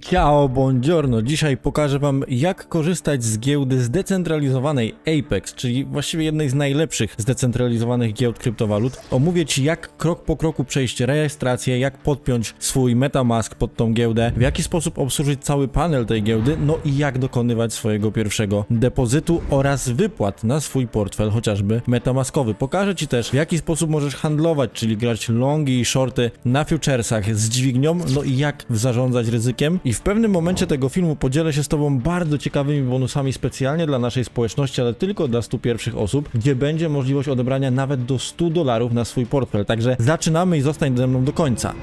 Ciao, buongiorno. Dzisiaj pokażę Wam, jak korzystać z giełdy zdecentralizowanej Apex, czyli właściwie jednej z najlepszych zdecentralizowanych giełd kryptowalut. Omówię Ci, jak krok po kroku przejść rejestrację, jak podpiąć swój MetaMask pod tą giełdę, w jaki sposób obsłużyć cały panel tej giełdy, no i jak dokonywać swojego pierwszego depozytu oraz wypłat na swój portfel, chociażby MetaMaskowy. Pokażę Ci też, w jaki sposób możesz handlować, czyli grać longi i shorty na futuresach z dźwignią, no i jak zarządzać ryzykiem i w pewnym momencie tego filmu podzielę się z Tobą bardzo ciekawymi bonusami specjalnie dla naszej społeczności, ale tylko dla 100 pierwszych osób, gdzie będzie możliwość odebrania nawet do 100 dolarów na swój portfel. Także zaczynamy i zostań ze mną do końca.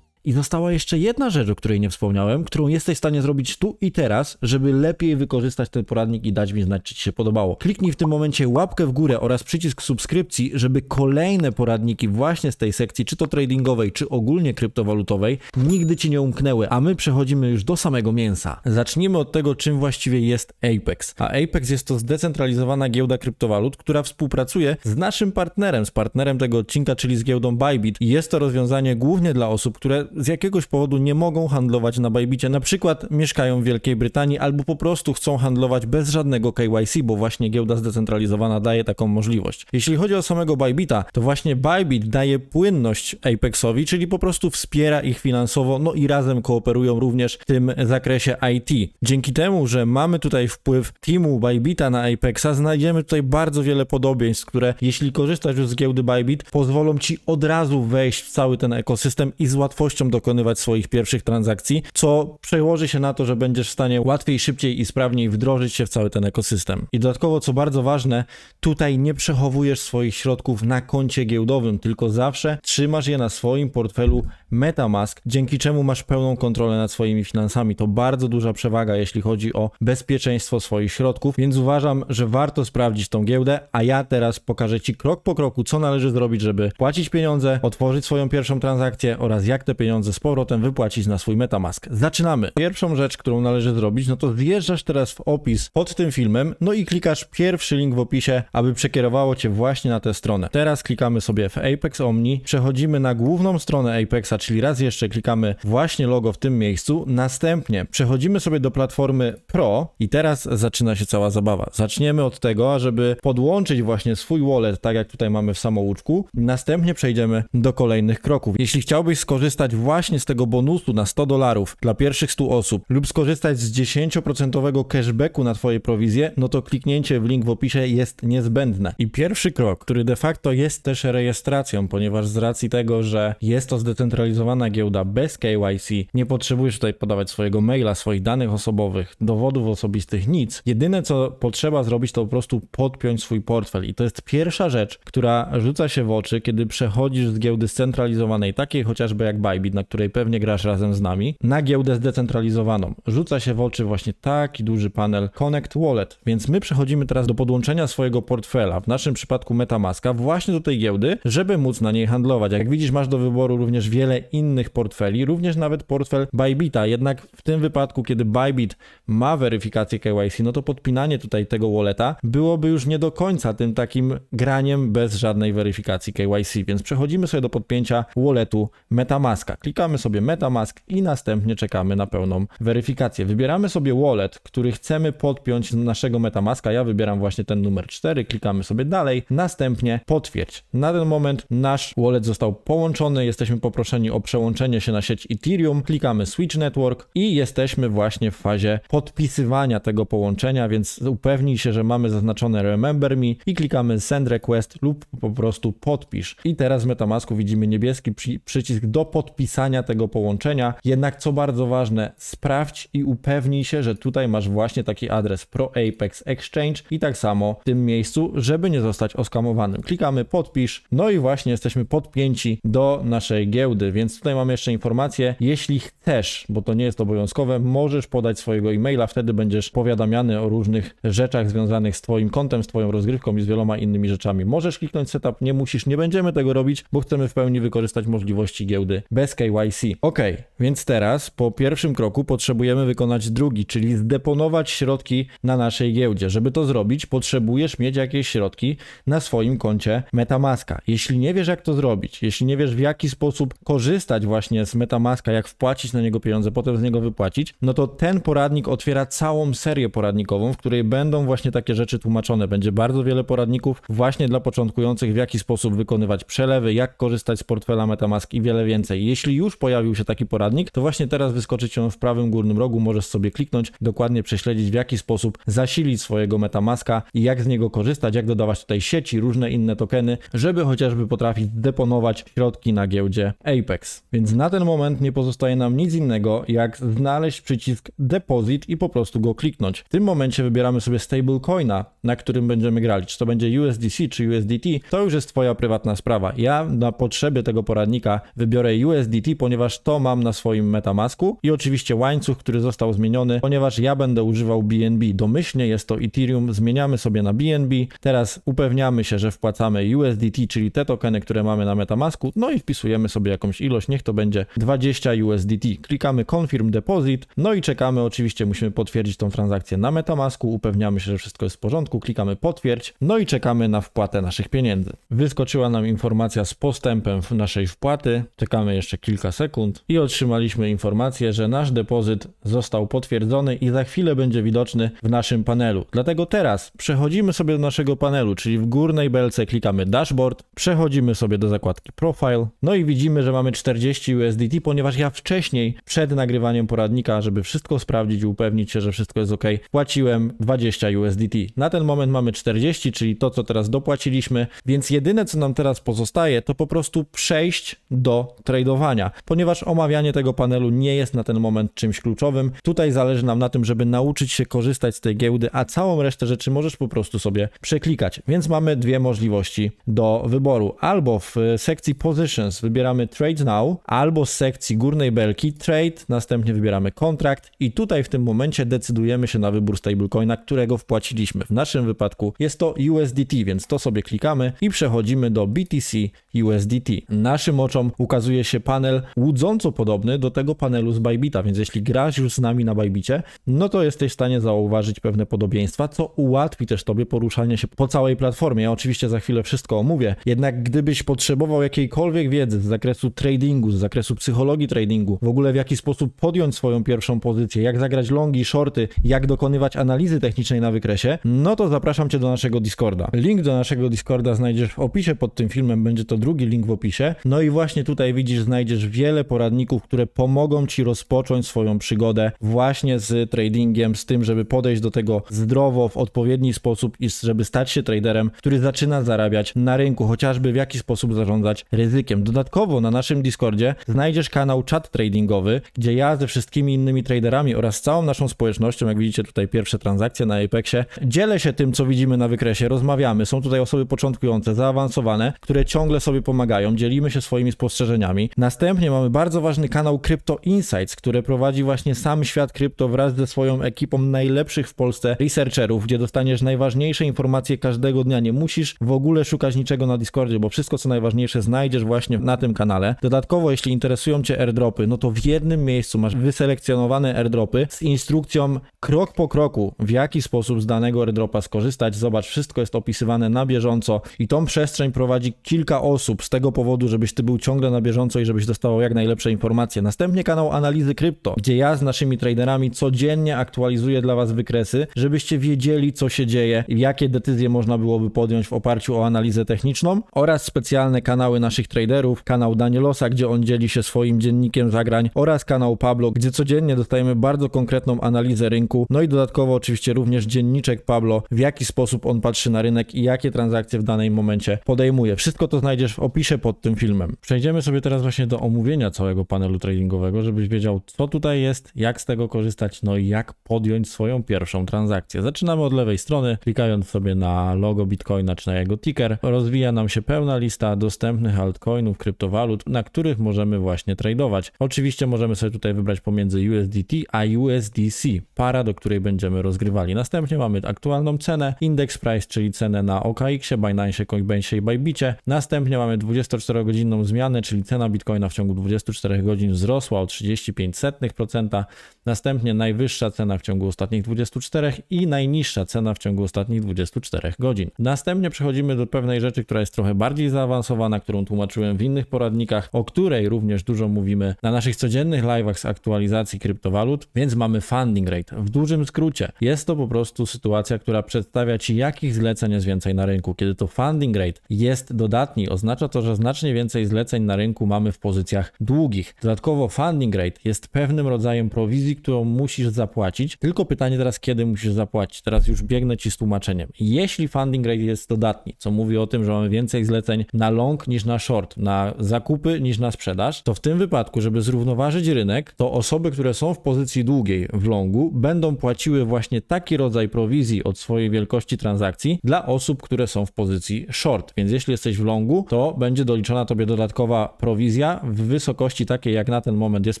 I została jeszcze jedna rzecz, o której nie wspomniałem, którą jesteś w stanie zrobić tu i teraz, żeby lepiej wykorzystać ten poradnik i dać mi znać, czy Ci się podobało. Kliknij w tym momencie łapkę w górę oraz przycisk subskrypcji, żeby kolejne poradniki właśnie z tej sekcji, czy to tradingowej, czy ogólnie kryptowalutowej, nigdy Ci nie umknęły, a my przechodzimy już do samego mięsa. Zacznijmy od tego, czym właściwie jest Apex. A Apex jest to zdecentralizowana giełda kryptowalut, która współpracuje z naszym partnerem, z partnerem tego odcinka, czyli z giełdą Bybit. I jest to rozwiązanie głównie dla osób, które z jakiegoś powodu nie mogą handlować na Bajbicie, na przykład mieszkają w Wielkiej Brytanii albo po prostu chcą handlować bez żadnego KYC, bo właśnie giełda zdecentralizowana daje taką możliwość. Jeśli chodzi o samego Bybita, to właśnie Bybit daje płynność Apexowi, czyli po prostu wspiera ich finansowo, no i razem kooperują również w tym zakresie IT. Dzięki temu, że mamy tutaj wpływ teamu Bybita na Apexa, znajdziemy tutaj bardzo wiele podobieństw, które jeśli korzystasz już z giełdy Bybit, pozwolą ci od razu wejść w cały ten ekosystem i z łatwością dokonywać swoich pierwszych transakcji, co przełoży się na to, że będziesz w stanie łatwiej, szybciej i sprawniej wdrożyć się w cały ten ekosystem. I dodatkowo, co bardzo ważne, tutaj nie przechowujesz swoich środków na koncie giełdowym, tylko zawsze trzymasz je na swoim portfelu MetaMask, dzięki czemu masz pełną kontrolę nad swoimi finansami. To bardzo duża przewaga, jeśli chodzi o bezpieczeństwo swoich środków, więc uważam, że warto sprawdzić tą giełdę, a ja teraz pokażę Ci krok po kroku, co należy zrobić, żeby płacić pieniądze, otworzyć swoją pierwszą transakcję oraz jak te pieniądze pieniądze z powrotem wypłacić na swój Metamask. Zaczynamy. Pierwszą rzecz, którą należy zrobić, no to wjeżdżasz teraz w opis pod tym filmem, no i klikasz pierwszy link w opisie, aby przekierowało cię właśnie na tę stronę. Teraz klikamy sobie w Apex Omni, przechodzimy na główną stronę Apexa, czyli raz jeszcze klikamy właśnie logo w tym miejscu, następnie przechodzimy sobie do platformy Pro i teraz zaczyna się cała zabawa. Zaczniemy od tego, żeby podłączyć właśnie swój wallet, tak jak tutaj mamy w samouczku, następnie przejdziemy do kolejnych kroków. Jeśli chciałbyś skorzystać właśnie z tego bonusu na 100 dolarów dla pierwszych 100 osób lub skorzystać z 10% cashbacku na Twoje prowizje, no to kliknięcie w link w opisie jest niezbędne. I pierwszy krok, który de facto jest też rejestracją, ponieważ z racji tego, że jest to zdecentralizowana giełda bez KYC, nie potrzebujesz tutaj podawać swojego maila, swoich danych osobowych, dowodów osobistych, nic. Jedyne co potrzeba zrobić to po prostu podpiąć swój portfel i to jest pierwsza rzecz, która rzuca się w oczy, kiedy przechodzisz z giełdy scentralizowanej, takiej chociażby jak Bybit, na której pewnie grasz razem z nami, na giełdę zdecentralizowaną. Rzuca się w oczy właśnie taki duży panel Connect Wallet, więc my przechodzimy teraz do podłączenia swojego portfela, w naszym przypadku Metamaska, właśnie do tej giełdy, żeby móc na niej handlować. Jak widzisz, masz do wyboru również wiele innych portfeli, również nawet portfel Bybita, jednak w tym wypadku, kiedy Bybit ma weryfikację KYC, no to podpinanie tutaj tego walleta byłoby już nie do końca tym takim graniem bez żadnej weryfikacji KYC, więc przechodzimy sobie do podpięcia walletu Metamaska. Klikamy sobie Metamask i następnie czekamy na pełną weryfikację. Wybieramy sobie wallet, który chcemy podpiąć do naszego Metamaska. Ja wybieram właśnie ten numer 4, klikamy sobie dalej, następnie potwierdź. Na ten moment nasz wallet został połączony, jesteśmy poproszeni o przełączenie się na sieć Ethereum, klikamy Switch Network i jesteśmy właśnie w fazie podpisywania tego połączenia, więc upewnij się, że mamy zaznaczone Remember Me i klikamy Send Request lub po prostu podpisz. I teraz w Metamasku widzimy niebieski przycisk do podpisu pisania tego połączenia. Jednak co bardzo ważne, sprawdź i upewnij się, że tutaj masz właśnie taki adres ProApex Exchange i tak samo w tym miejscu, żeby nie zostać oskamowanym. Klikamy podpisz, no i właśnie jesteśmy podpięci do naszej giełdy, więc tutaj mam jeszcze informację, jeśli chcesz, bo to nie jest obowiązkowe, możesz podać swojego e-maila, wtedy będziesz powiadamiany o różnych rzeczach związanych z Twoim kontem, z Twoją rozgrywką i z wieloma innymi rzeczami. Możesz kliknąć setup, nie musisz, nie będziemy tego robić, bo chcemy w pełni wykorzystać możliwości giełdy bez SKYC. Okay, Więc teraz po pierwszym kroku potrzebujemy wykonać drugi, czyli zdeponować środki na naszej giełdzie. Żeby to zrobić, potrzebujesz mieć jakieś środki na swoim koncie MetaMaska. Jeśli nie wiesz, jak to zrobić, jeśli nie wiesz, w jaki sposób korzystać właśnie z MetaMaska, jak wpłacić na niego pieniądze, potem z niego wypłacić, no to ten poradnik otwiera całą serię poradnikową, w której będą właśnie takie rzeczy tłumaczone. Będzie bardzo wiele poradników właśnie dla początkujących, w jaki sposób wykonywać przelewy, jak korzystać z portfela MetaMask i wiele więcej. Jeśli już pojawił się taki poradnik, to właśnie teraz wyskoczy Ci on w prawym górnym rogu, możesz sobie kliknąć, dokładnie prześledzić w jaki sposób zasilić swojego metamaska i jak z niego korzystać, jak dodawać tutaj sieci, różne inne tokeny, żeby chociażby potrafić deponować środki na giełdzie Apex. Więc na ten moment nie pozostaje nam nic innego, jak znaleźć przycisk Deposit i po prostu go kliknąć. W tym momencie wybieramy sobie stablecoina, na którym będziemy grali. Czy to będzie USDC czy USDT, to już jest Twoja prywatna sprawa. Ja na potrzeby tego poradnika wybiorę USDT, ponieważ to mam na swoim MetaMasku i oczywiście łańcuch, który został zmieniony, ponieważ ja będę używał BNB. Domyślnie jest to Ethereum, zmieniamy sobie na BNB, teraz upewniamy się, że wpłacamy USDT, czyli te tokeny, które mamy na MetaMasku, no i wpisujemy sobie jakąś ilość, niech to będzie 20 USDT. Klikamy Confirm Deposit, no i czekamy, oczywiście musimy potwierdzić tą transakcję na MetaMasku, upewniamy się, że wszystko jest w porządku, klikamy Potwierdź, no i czekamy na wpłatę naszych pieniędzy. Wyskoczyła nam informacja z postępem naszej wpłaty, czekamy jeszcze kilka sekund i otrzymujemy otrzymaliśmy informację, że nasz depozyt został potwierdzony i za chwilę będzie widoczny w naszym panelu. Dlatego teraz przechodzimy sobie do naszego panelu, czyli w górnej belce klikamy dashboard, przechodzimy sobie do zakładki profile, no i widzimy, że mamy 40 USDT, ponieważ ja wcześniej przed nagrywaniem poradnika, żeby wszystko sprawdzić i upewnić się, że wszystko jest ok, płaciłem 20 USDT. Na ten moment mamy 40, czyli to, co teraz dopłaciliśmy, więc jedyne, co nam teraz pozostaje, to po prostu przejść do tradowania, ponieważ omawianie tego panelu nie jest na ten moment czymś kluczowym. Tutaj zależy nam na tym, żeby nauczyć się korzystać z tej giełdy, a całą resztę rzeczy możesz po prostu sobie przeklikać. Więc mamy dwie możliwości do wyboru. Albo w e, sekcji Positions wybieramy Trade Now, albo z sekcji górnej belki Trade, następnie wybieramy kontrakt i tutaj w tym momencie decydujemy się na wybór stablecoina, którego wpłaciliśmy. W naszym wypadku jest to USDT, więc to sobie klikamy i przechodzimy do BTC USDT. Naszym oczom ukazuje się panel łudząco podobny podobny do tego panelu z Bybita, więc jeśli grasz już z nami na Bybicie, no to jesteś w stanie zauważyć pewne podobieństwa, co ułatwi też tobie poruszanie się po całej platformie. Ja oczywiście za chwilę wszystko omówię, jednak gdybyś potrzebował jakiejkolwiek wiedzy z zakresu tradingu, z zakresu psychologii tradingu, w ogóle w jaki sposób podjąć swoją pierwszą pozycję, jak zagrać longi, shorty, jak dokonywać analizy technicznej na wykresie, no to zapraszam cię do naszego Discorda. Link do naszego Discorda znajdziesz w opisie pod tym filmem, będzie to drugi link w opisie. No i właśnie tutaj widzisz, znajdziesz wiele poradników, które pomogą Ci rozpocząć swoją przygodę właśnie z tradingiem, z tym, żeby podejść do tego zdrowo, w odpowiedni sposób i żeby stać się traderem, który zaczyna zarabiać na rynku, chociażby w jaki sposób zarządzać ryzykiem. Dodatkowo na naszym Discordzie znajdziesz kanał czat tradingowy, gdzie ja ze wszystkimi innymi traderami oraz całą naszą społecznością, jak widzicie tutaj pierwsze transakcje na Apexie, dzielę się tym, co widzimy na wykresie, rozmawiamy. Są tutaj osoby początkujące, zaawansowane, które ciągle sobie pomagają, dzielimy się swoimi spostrzeżeniami. Następnie mamy bardzo ważny kanał kanał Crypto Insights, który prowadzi właśnie sam świat krypto wraz ze swoją ekipą najlepszych w Polsce researcherów, gdzie dostaniesz najważniejsze informacje każdego dnia. Nie musisz w ogóle szukać niczego na Discordzie, bo wszystko co najważniejsze znajdziesz właśnie na tym kanale. Dodatkowo, jeśli interesują Cię airdropy, no to w jednym miejscu masz wyselekcjonowane airdropy z instrukcją krok po kroku, w jaki sposób z danego airdropa skorzystać. Zobacz, wszystko jest opisywane na bieżąco i tą przestrzeń prowadzi kilka osób z tego powodu, żebyś Ty był ciągle na bieżąco i żebyś dostawał jak najlepsze informacje informacje. Następnie kanał Analizy Krypto, gdzie ja z naszymi traderami codziennie aktualizuję dla Was wykresy, żebyście wiedzieli, co się dzieje, i jakie decyzje można byłoby podjąć w oparciu o analizę techniczną oraz specjalne kanały naszych traderów, kanał Danielosa, gdzie on dzieli się swoim dziennikiem zagrań oraz kanał Pablo, gdzie codziennie dostajemy bardzo konkretną analizę rynku, no i dodatkowo oczywiście również dzienniczek Pablo, w jaki sposób on patrzy na rynek i jakie transakcje w danej momencie podejmuje. Wszystko to znajdziesz w opisie pod tym filmem. Przejdziemy sobie teraz właśnie do omówienia całego panelu tradingowego, żebyś wiedział, co tutaj jest, jak z tego korzystać, no i jak podjąć swoją pierwszą transakcję. Zaczynamy od lewej strony, klikając sobie na logo Bitcoina czy na jego ticker. Rozwija nam się pełna lista dostępnych altcoinów, kryptowalut, na których możemy właśnie tradować. Oczywiście możemy sobie tutaj wybrać pomiędzy USDT a USDC, para, do której będziemy rozgrywali. Następnie mamy aktualną cenę, index price, czyli cenę na OKX-ie, Binance, Coinbase i Bybicie. Następnie mamy 24-godzinną zmianę, czyli cena Bitcoina w ciągu 24 godzin godzin wzrosła o 35%, następnie najwyższa cena w ciągu ostatnich 24 i najniższa cena w ciągu ostatnich 24 godzin. Następnie przechodzimy do pewnej rzeczy, która jest trochę bardziej zaawansowana, którą tłumaczyłem w innych poradnikach, o której również dużo mówimy na naszych codziennych live'ach z aktualizacji kryptowalut, więc mamy funding rate. W dużym skrócie jest to po prostu sytuacja, która przedstawia Ci, jakich zleceń jest więcej na rynku. Kiedy to funding rate jest dodatni, oznacza to, że znacznie więcej zleceń na rynku mamy w pozycjach długich. Dla Dodatkowo funding rate jest pewnym rodzajem prowizji, którą musisz zapłacić. Tylko pytanie teraz, kiedy musisz zapłacić. Teraz już biegnę ci z tłumaczeniem. Jeśli funding rate jest dodatni, co mówi o tym, że mamy więcej zleceń na long niż na short, na zakupy niż na sprzedaż, to w tym wypadku, żeby zrównoważyć rynek, to osoby, które są w pozycji długiej w longu, będą płaciły właśnie taki rodzaj prowizji od swojej wielkości transakcji dla osób, które są w pozycji short. Więc jeśli jesteś w longu, to będzie doliczona tobie dodatkowa prowizja w wysokości takiej, jak jak na ten moment jest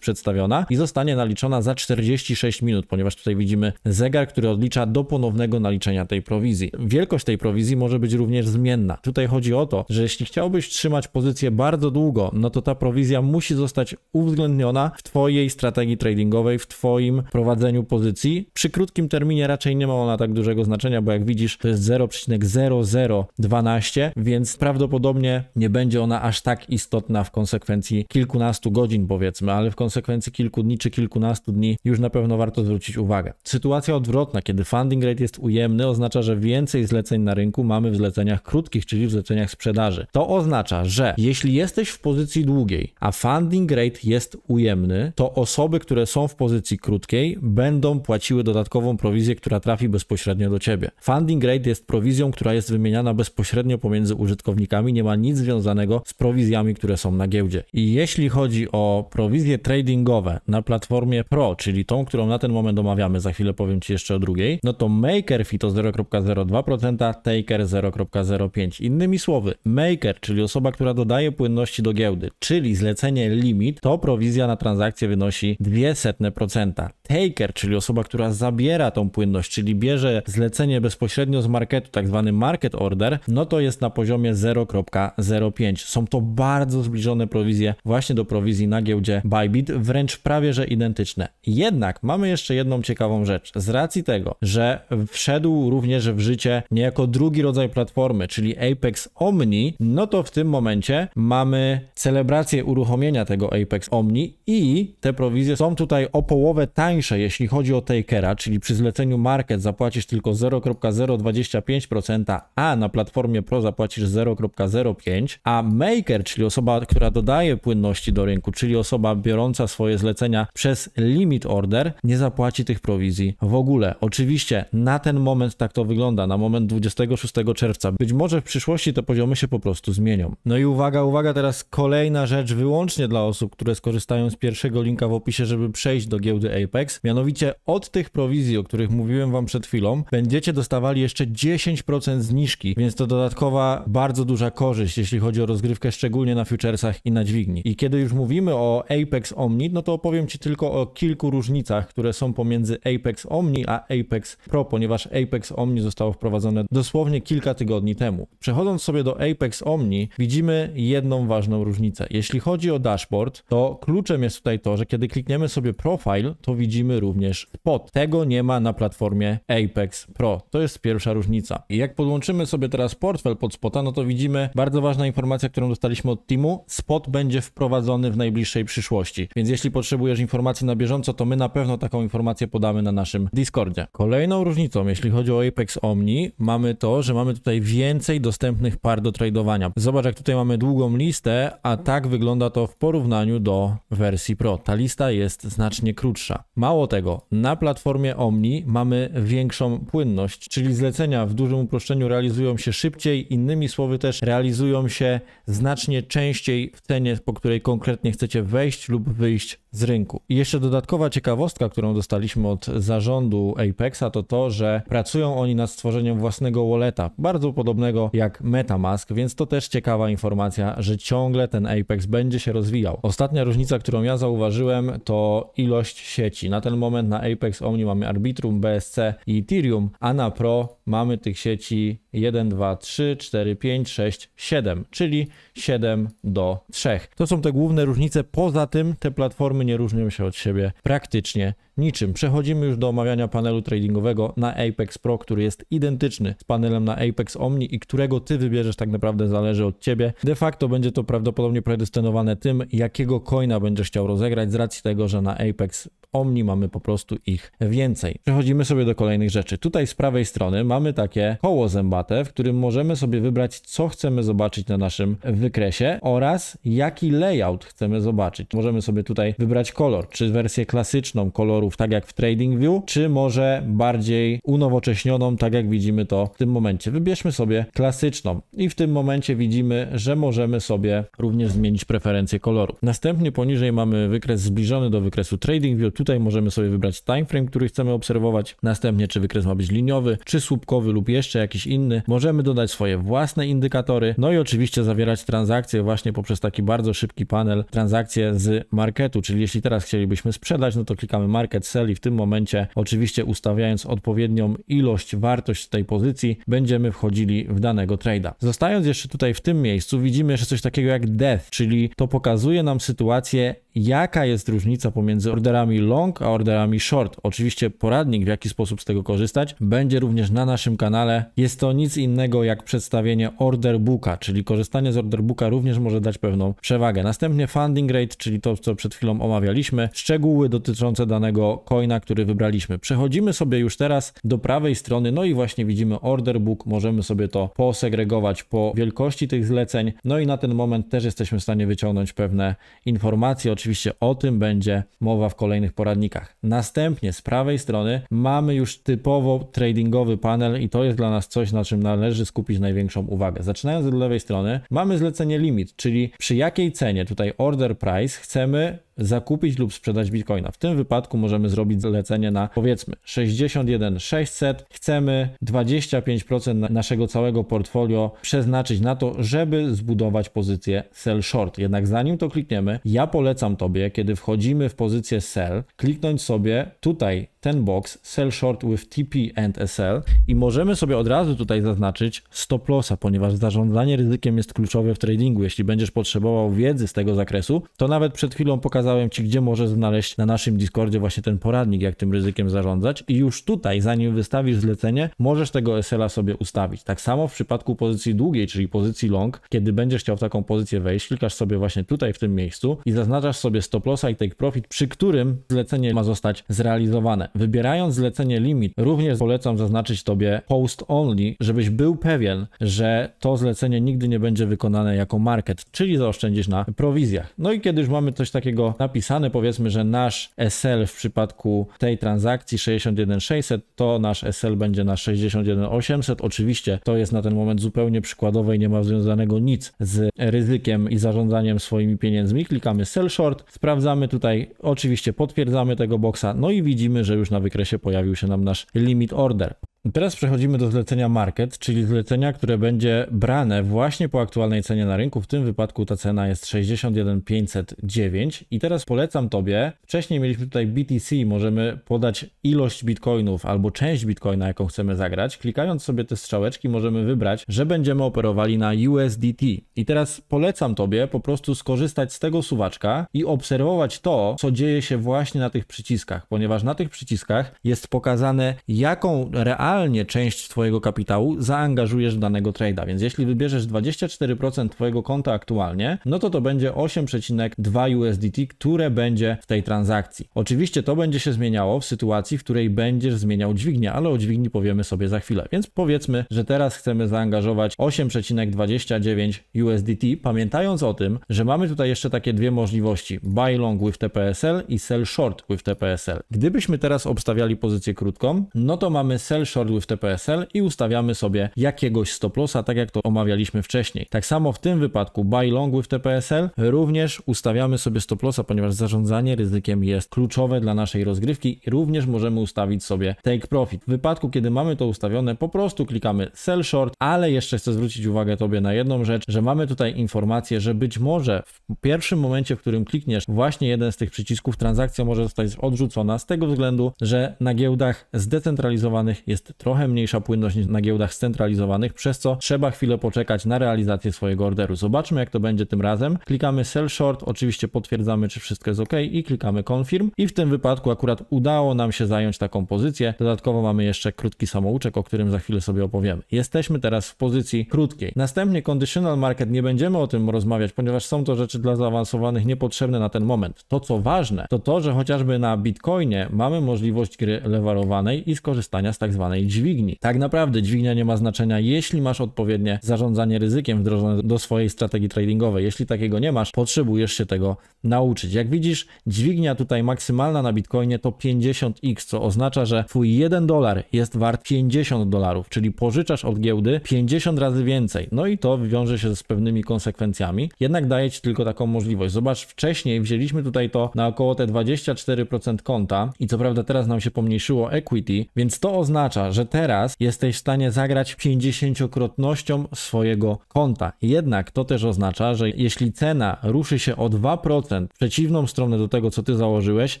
przedstawiona i zostanie naliczona za 46 minut, ponieważ tutaj widzimy zegar, który odlicza do ponownego naliczenia tej prowizji. Wielkość tej prowizji może być również zmienna. Tutaj chodzi o to, że jeśli chciałbyś trzymać pozycję bardzo długo, no to ta prowizja musi zostać uwzględniona w Twojej strategii tradingowej, w Twoim prowadzeniu pozycji. Przy krótkim terminie raczej nie ma ona tak dużego znaczenia, bo jak widzisz, to jest 0,0012, więc prawdopodobnie nie będzie ona aż tak istotna w konsekwencji kilkunastu godzin, bo powiedzmy, ale w konsekwencji kilku dni czy kilkunastu dni już na pewno warto zwrócić uwagę. Sytuacja odwrotna, kiedy funding rate jest ujemny, oznacza, że więcej zleceń na rynku mamy w zleceniach krótkich, czyli w zleceniach sprzedaży. To oznacza, że jeśli jesteś w pozycji długiej, a funding rate jest ujemny, to osoby, które są w pozycji krótkiej, będą płaciły dodatkową prowizję, która trafi bezpośrednio do ciebie. Funding rate jest prowizją, która jest wymieniana bezpośrednio pomiędzy użytkownikami, nie ma nic związanego z prowizjami, które są na giełdzie. I jeśli chodzi o prowizje tradingowe na platformie Pro, czyli tą, którą na ten moment omawiamy, za chwilę powiem Ci jeszcze o drugiej, no to Maker Fee to 0,02%, Taker 0,05%. Innymi słowy, Maker, czyli osoba, która dodaje płynności do giełdy, czyli zlecenie limit, to prowizja na transakcję wynosi 0,02% taker, czyli osoba, która zabiera tą płynność, czyli bierze zlecenie bezpośrednio z marketu, tak zwany market order, no to jest na poziomie 0.05. Są to bardzo zbliżone prowizje właśnie do prowizji na giełdzie Bybit, wręcz prawie że identyczne. Jednak mamy jeszcze jedną ciekawą rzecz. Z racji tego, że wszedł również w życie niejako drugi rodzaj platformy, czyli Apex Omni, no to w tym momencie mamy celebrację uruchomienia tego Apex Omni i te prowizje są tutaj o połowę tańsze tańsze, jeśli chodzi o takera, czyli przy zleceniu market zapłacisz tylko 0,025%, a na platformie pro zapłacisz 0,05%, a maker, czyli osoba, która dodaje płynności do rynku, czyli osoba biorąca swoje zlecenia przez limit order, nie zapłaci tych prowizji w ogóle. Oczywiście na ten moment tak to wygląda, na moment 26 czerwca. Być może w przyszłości te poziomy się po prostu zmienią. No i uwaga, uwaga, teraz kolejna rzecz wyłącznie dla osób, które skorzystają z pierwszego linka w opisie, żeby przejść do giełdy Apex Mianowicie od tych prowizji, o których mówiłem wam przed chwilą, będziecie dostawali jeszcze 10% zniżki, więc to dodatkowa bardzo duża korzyść, jeśli chodzi o rozgrywkę, szczególnie na futuresach i na dźwigni. I kiedy już mówimy o Apex Omni, no to opowiem ci tylko o kilku różnicach, które są pomiędzy Apex Omni a Apex Pro, ponieważ Apex Omni zostało wprowadzone dosłownie kilka tygodni temu. Przechodząc sobie do Apex Omni, widzimy jedną ważną różnicę. Jeśli chodzi o dashboard, to kluczem jest tutaj to, że kiedy klikniemy sobie profile, to widzimy widzimy również pod. Tego nie ma na platformie Apex Pro. To jest pierwsza różnica. I jak podłączymy sobie teraz portfel pod spota, no to widzimy bardzo ważna informacja, którą dostaliśmy od teamu. Spot będzie wprowadzony w najbliższej przyszłości. Więc jeśli potrzebujesz informacji na bieżąco, to my na pewno taką informację podamy na naszym Discordzie. Kolejną różnicą, jeśli chodzi o Apex Omni, mamy to, że mamy tutaj więcej dostępnych par do tradowania. Zobacz, jak tutaj mamy długą listę, a tak wygląda to w porównaniu do wersji Pro. Ta lista jest znacznie krótsza. Mało tego, na platformie Omni mamy większą płynność, czyli zlecenia w dużym uproszczeniu realizują się szybciej, innymi słowy też realizują się znacznie częściej w cenie, po której konkretnie chcecie wejść lub wyjść z rynku. I jeszcze dodatkowa ciekawostka, którą dostaliśmy od zarządu Apexa, to to, że pracują oni nad stworzeniem własnego walleta, bardzo podobnego jak MetaMask, więc to też ciekawa informacja, że ciągle ten Apex będzie się rozwijał. Ostatnia różnica, którą ja zauważyłem, to ilość sieci na ten moment na Apex Omni mamy Arbitrum, BSC i Ethereum, a na Pro mamy tych sieci 1, 2, 3, 4, 5, 6, 7, czyli 7 do 3. To są te główne różnice. Poza tym te platformy nie różnią się od siebie praktycznie niczym. Przechodzimy już do omawiania panelu tradingowego na Apex Pro, który jest identyczny z panelem na Apex Omni i którego ty wybierzesz tak naprawdę zależy od ciebie. De facto będzie to prawdopodobnie predestynowane tym, jakiego coina będziesz chciał rozegrać z racji tego, że na Apex Omni mamy po prostu ich więcej. Przechodzimy sobie do kolejnych rzeczy. Tutaj z prawej strony mamy takie koło zębate, w którym możemy sobie wybrać, co chcemy zobaczyć na naszym wykresie oraz jaki layout chcemy zobaczyć. Możemy sobie tutaj wybrać kolor, czy wersję klasyczną kolorów, tak jak w TradingView, czy może bardziej unowocześnioną, tak jak widzimy to w tym momencie. Wybierzmy sobie klasyczną i w tym momencie widzimy, że możemy sobie również zmienić preferencje koloru. Następnie poniżej mamy wykres zbliżony do wykresu TradingView tutaj możemy sobie wybrać time frame, który chcemy obserwować, następnie czy wykres ma być liniowy, czy słupkowy lub jeszcze jakiś inny. Możemy dodać swoje własne indykatory, no i oczywiście zawierać transakcje właśnie poprzez taki bardzo szybki panel, transakcje z marketu, czyli jeśli teraz chcielibyśmy sprzedać, no to klikamy market sell i w tym momencie oczywiście ustawiając odpowiednią ilość, wartość tej pozycji, będziemy wchodzili w danego trade'a. Zostając jeszcze tutaj w tym miejscu, widzimy jeszcze coś takiego jak death, czyli to pokazuje nam sytuację jaka jest różnica pomiędzy orderami long a orderami short. Oczywiście poradnik, w jaki sposób z tego korzystać, będzie również na naszym kanale. Jest to nic innego jak przedstawienie order booka, czyli korzystanie z order booka również może dać pewną przewagę. Następnie funding rate, czyli to, co przed chwilą omawialiśmy, szczegóły dotyczące danego coina, który wybraliśmy. Przechodzimy sobie już teraz do prawej strony, no i właśnie widzimy order book, możemy sobie to posegregować po wielkości tych zleceń, no i na ten moment też jesteśmy w stanie wyciągnąć pewne informacje, oczywiście Oczywiście o tym będzie mowa w kolejnych poradnikach. Następnie z prawej strony mamy już typowo tradingowy panel i to jest dla nas coś, na czym należy skupić największą uwagę. Zaczynając od lewej strony, mamy zlecenie limit, czyli przy jakiej cenie, tutaj order price, chcemy zakupić lub sprzedać bitcoina. W tym wypadku możemy zrobić zlecenie na powiedzmy 61 600. Chcemy 25% naszego całego portfolio przeznaczyć na to, żeby zbudować pozycję sell short. Jednak zanim to klikniemy, ja polecam Tobie, kiedy wchodzimy w pozycję sell, kliknąć sobie tutaj ten box sell short with TP and SL i możemy sobie od razu tutaj zaznaczyć stop lossa, ponieważ zarządzanie ryzykiem jest kluczowe w tradingu. Jeśli będziesz potrzebował wiedzy z tego zakresu, to nawet przed chwilą pokazałem Ci, gdzie możesz znaleźć na naszym Discordzie właśnie ten poradnik, jak tym ryzykiem zarządzać i już tutaj, zanim wystawisz zlecenie, możesz tego SL-a sobie ustawić. Tak samo w przypadku pozycji długiej, czyli pozycji long, kiedy będziesz chciał w taką pozycję wejść, klikasz sobie właśnie tutaj w tym miejscu i zaznaczasz sobie stop lossa i take profit, przy którym zlecenie ma zostać zrealizowane. Wybierając zlecenie limit, również polecam zaznaczyć Tobie post only, żebyś był pewien, że to zlecenie nigdy nie będzie wykonane jako market, czyli zaoszczędzisz na prowizjach. No i kiedy już mamy coś takiego napisane, powiedzmy, że nasz SL w przypadku tej transakcji 61600, to nasz SL będzie na 61800. Oczywiście to jest na ten moment zupełnie przykładowe i nie ma związanego nic z ryzykiem i zarządzaniem swoimi pieniędzmi. Klikamy sell short, sprawdzamy tutaj, oczywiście potwierdzamy tego boks'a. no i widzimy, że już już na wykresie pojawił się nam nasz limit order. Teraz przechodzimy do zlecenia market, czyli zlecenia, które będzie brane właśnie po aktualnej cenie na rynku. W tym wypadku ta cena jest 61509 i teraz polecam tobie. Wcześniej mieliśmy tutaj BTC, możemy podać ilość bitcoinów albo część bitcoina, jaką chcemy zagrać. Klikając sobie te strzałeczki możemy wybrać, że będziemy operowali na USDT. I teraz polecam tobie po prostu skorzystać z tego suwaczka i obserwować to, co dzieje się właśnie na tych przyciskach, ponieważ na tych przyciskach jest pokazane jaką realną realnie część Twojego kapitału zaangażujesz w danego trade'a. Więc jeśli wybierzesz 24% Twojego konta aktualnie, no to to będzie 8,2 USDT, które będzie w tej transakcji. Oczywiście to będzie się zmieniało w sytuacji, w której będziesz zmieniał dźwignię, ale o dźwigni powiemy sobie za chwilę. Więc powiedzmy, że teraz chcemy zaangażować 8,29 USDT, pamiętając o tym, że mamy tutaj jeszcze takie dwie możliwości: buy long with TPSL i sell short with TPSL. Gdybyśmy teraz obstawiali pozycję krótką, no to mamy sell short odły w TPSL i ustawiamy sobie jakiegoś stop lossa, tak jak to omawialiśmy wcześniej. Tak samo w tym wypadku buy long with TPSL również ustawiamy sobie stop lossa, ponieważ zarządzanie ryzykiem jest kluczowe dla naszej rozgrywki. Również możemy ustawić sobie take profit. W wypadku, kiedy mamy to ustawione, po prostu klikamy sell short, ale jeszcze chcę zwrócić uwagę Tobie na jedną rzecz, że mamy tutaj informację, że być może w pierwszym momencie, w którym klikniesz właśnie jeden z tych przycisków, transakcja może zostać odrzucona z tego względu, że na giełdach zdecentralizowanych jest trochę mniejsza płynność niż na giełdach scentralizowanych, przez co trzeba chwilę poczekać na realizację swojego orderu. Zobaczmy jak to będzie tym razem. Klikamy sell short, oczywiście potwierdzamy czy wszystko jest ok i klikamy confirm i w tym wypadku akurat udało nam się zająć taką pozycję. Dodatkowo mamy jeszcze krótki samouczek, o którym za chwilę sobie opowiemy. Jesteśmy teraz w pozycji krótkiej. Następnie conditional market nie będziemy o tym rozmawiać, ponieważ są to rzeczy dla zaawansowanych niepotrzebne na ten moment. To co ważne to to, że chociażby na Bitcoinie mamy możliwość gry lewarowanej i skorzystania z tak zwanej danej dźwigni. Tak naprawdę dźwignia nie ma znaczenia, jeśli masz odpowiednie zarządzanie ryzykiem wdrożone do swojej strategii tradingowej. Jeśli takiego nie masz, potrzebujesz się tego nauczyć. Jak widzisz, dźwignia tutaj maksymalna na Bitcoinie to 50x, co oznacza, że twój 1 dolar jest wart 50 dolarów, czyli pożyczasz od giełdy 50 razy więcej. No i to wiąże się z pewnymi konsekwencjami, jednak daje ci tylko taką możliwość. Zobacz, wcześniej wzięliśmy tutaj to na około te 24% konta i co prawda teraz nam się pomniejszyło equity, więc to oznacza, że teraz jesteś w stanie zagrać 50-krotnością swojego konta. Jednak to też oznacza, że jeśli cena ruszy się o 2% w przeciwną stronę do tego, co ty założyłeś,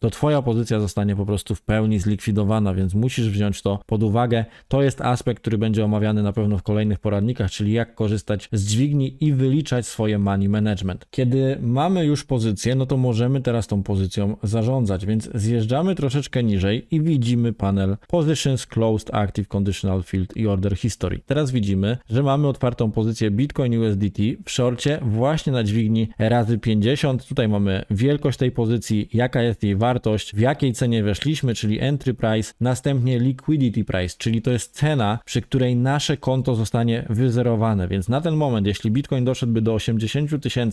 to twoja pozycja zostanie po prostu w pełni zlikwidowana, więc musisz wziąć to pod uwagę. To jest aspekt, który będzie omawiany na pewno w kolejnych poradnikach, czyli jak korzystać z dźwigni i wyliczać swoje money management. Kiedy mamy już pozycję, no to możemy teraz tą pozycją zarządzać, więc zjeżdżamy troszeczkę niżej i widzimy panel Positions Close Post Active Conditional Field i Order History. Teraz widzimy, że mamy otwartą pozycję Bitcoin USDT w shorcie właśnie na dźwigni razy 50. Tutaj mamy wielkość tej pozycji, jaka jest jej wartość, w jakiej cenie weszliśmy, czyli entry price, następnie liquidity price, czyli to jest cena, przy której nasze konto zostanie wyzerowane. Więc na ten moment, jeśli Bitcoin doszedłby do 80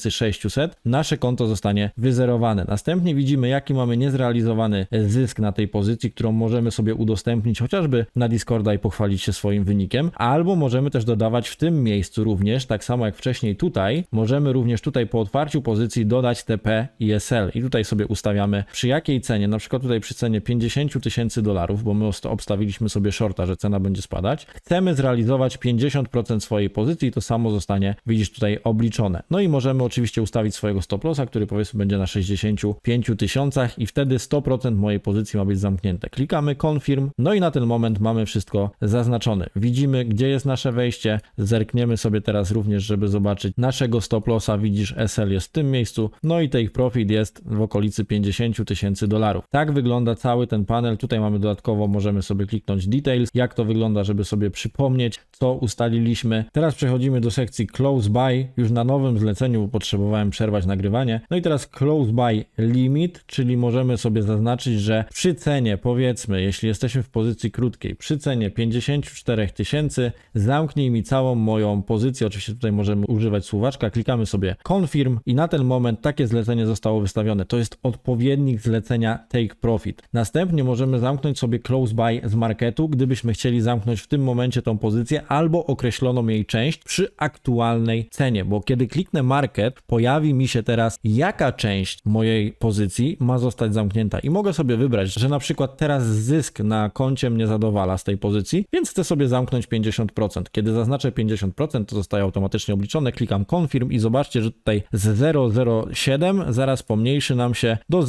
600, nasze konto zostanie wyzerowane. Następnie widzimy, jaki mamy niezrealizowany zysk na tej pozycji, którą możemy sobie udostępnić chociażby na Discorda i pochwalić się swoim wynikiem, albo możemy też dodawać w tym miejscu również, tak samo jak wcześniej tutaj, możemy również tutaj po otwarciu pozycji dodać TP i SL i tutaj sobie ustawiamy przy jakiej cenie, na przykład tutaj przy cenie 50 tysięcy dolarów, bo my obstawiliśmy sobie shorta, że cena będzie spadać, chcemy zrealizować 50% swojej pozycji i to samo zostanie, widzisz tutaj, obliczone. No i możemy oczywiście ustawić swojego stop lossa, który powiedzmy będzie na 65 tysiącach i wtedy 100% mojej pozycji ma być zamknięte. Klikamy confirm, no i na ten moment mamy mamy wszystko zaznaczone. Widzimy, gdzie jest nasze wejście. Zerkniemy sobie teraz również, żeby zobaczyć naszego stop lossa. Widzisz, SL jest w tym miejscu, no i take profit jest w okolicy 50 tysięcy dolarów. Tak wygląda cały ten panel. Tutaj mamy dodatkowo, możemy sobie kliknąć details, jak to wygląda, żeby sobie przypomnieć, co ustaliliśmy. Teraz przechodzimy do sekcji close by. Już na nowym zleceniu potrzebowałem przerwać nagrywanie. No i teraz close by limit, czyli możemy sobie zaznaczyć, że przy cenie, powiedzmy, jeśli jesteśmy w pozycji krótkiej, przy cenie 54 tysięcy zamknij mi całą moją pozycję. Oczywiście tutaj możemy używać słowaczka, klikamy sobie confirm i na ten moment takie zlecenie zostało wystawione. To jest odpowiednik zlecenia take profit. Następnie możemy zamknąć sobie close buy z marketu, gdybyśmy chcieli zamknąć w tym momencie tą pozycję albo określoną jej część przy aktualnej cenie, bo kiedy kliknę market, pojawi mi się teraz jaka część mojej pozycji ma zostać zamknięta i mogę sobie wybrać, że na przykład teraz zysk na koncie mnie zadowala, z tej pozycji, więc chcę sobie zamknąć 50%. Kiedy zaznaczę 50%, to zostaje automatycznie obliczone, klikam confirm i zobaczcie, że tutaj z 0,07 zaraz pomniejszy nam się do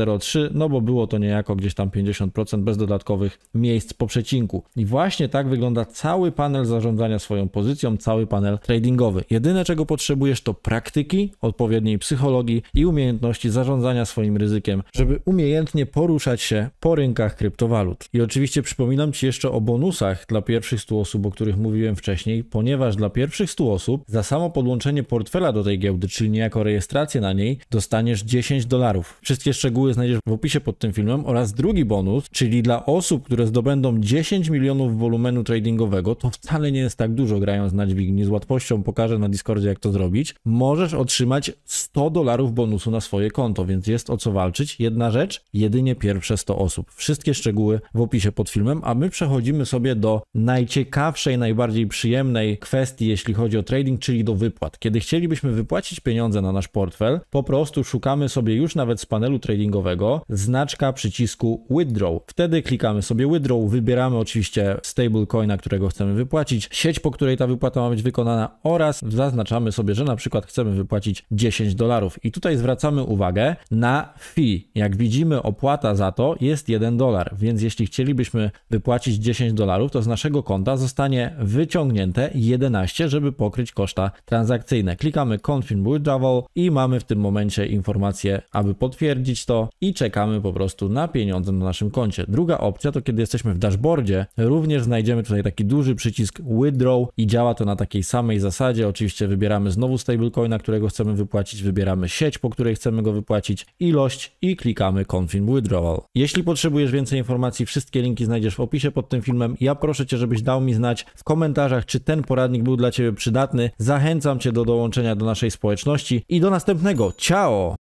0,003, no bo było to niejako gdzieś tam 50% bez dodatkowych miejsc po przecinku. I właśnie tak wygląda cały panel zarządzania swoją pozycją, cały panel tradingowy. Jedyne czego potrzebujesz to praktyki, odpowiedniej psychologii i umiejętności zarządzania swoim ryzykiem, żeby umiejętnie poruszać się po rynkach kryptowalut. I oczywiście Oczywiście przypominam Ci jeszcze o bonusach dla pierwszych 100 osób, o których mówiłem wcześniej, ponieważ dla pierwszych 100 osób za samo podłączenie portfela do tej giełdy, czyli niejako rejestrację na niej, dostaniesz 10 dolarów. Wszystkie szczegóły znajdziesz w opisie pod tym filmem oraz drugi bonus, czyli dla osób, które zdobędą 10 milionów wolumenu tradingowego, to wcale nie jest tak dużo grając na dźwigni, z łatwością pokażę na Discordzie jak to zrobić, możesz otrzymać 100 dolarów bonusu na swoje konto, więc jest o co walczyć. Jedna rzecz, jedynie pierwsze 100 osób. Wszystkie szczegóły w opisie pod pod filmem, a my przechodzimy sobie do najciekawszej, najbardziej przyjemnej kwestii, jeśli chodzi o trading, czyli do wypłat. Kiedy chcielibyśmy wypłacić pieniądze na nasz portfel, po prostu szukamy sobie już nawet z panelu tradingowego znaczka przycisku Withdraw. Wtedy klikamy sobie Withdraw, wybieramy oczywiście stablecoina, którego chcemy wypłacić, sieć, po której ta wypłata ma być wykonana oraz zaznaczamy sobie, że na przykład chcemy wypłacić 10 dolarów. I tutaj zwracamy uwagę na fee. Jak widzimy, opłata za to jest 1 dolar, więc jeśli chcielibyśmy chcielibyśmy wypłacić 10 dolarów, to z naszego konta zostanie wyciągnięte 11, żeby pokryć koszta transakcyjne. Klikamy Confirm Withdrawal i mamy w tym momencie informację, aby potwierdzić to i czekamy po prostu na pieniądze na naszym koncie. Druga opcja to kiedy jesteśmy w dashboardzie, również znajdziemy tutaj taki duży przycisk Withdraw i działa to na takiej samej zasadzie. Oczywiście wybieramy znowu stablecoina, którego chcemy wypłacić, wybieramy sieć, po której chcemy go wypłacić, ilość i klikamy Confirm Withdrawal. Jeśli potrzebujesz więcej informacji, wszystkie linki linki znajdziesz w opisie pod tym filmem. Ja proszę Cię, żebyś dał mi znać w komentarzach, czy ten poradnik był dla Ciebie przydatny. Zachęcam Cię do dołączenia do naszej społeczności i do następnego. Ciao!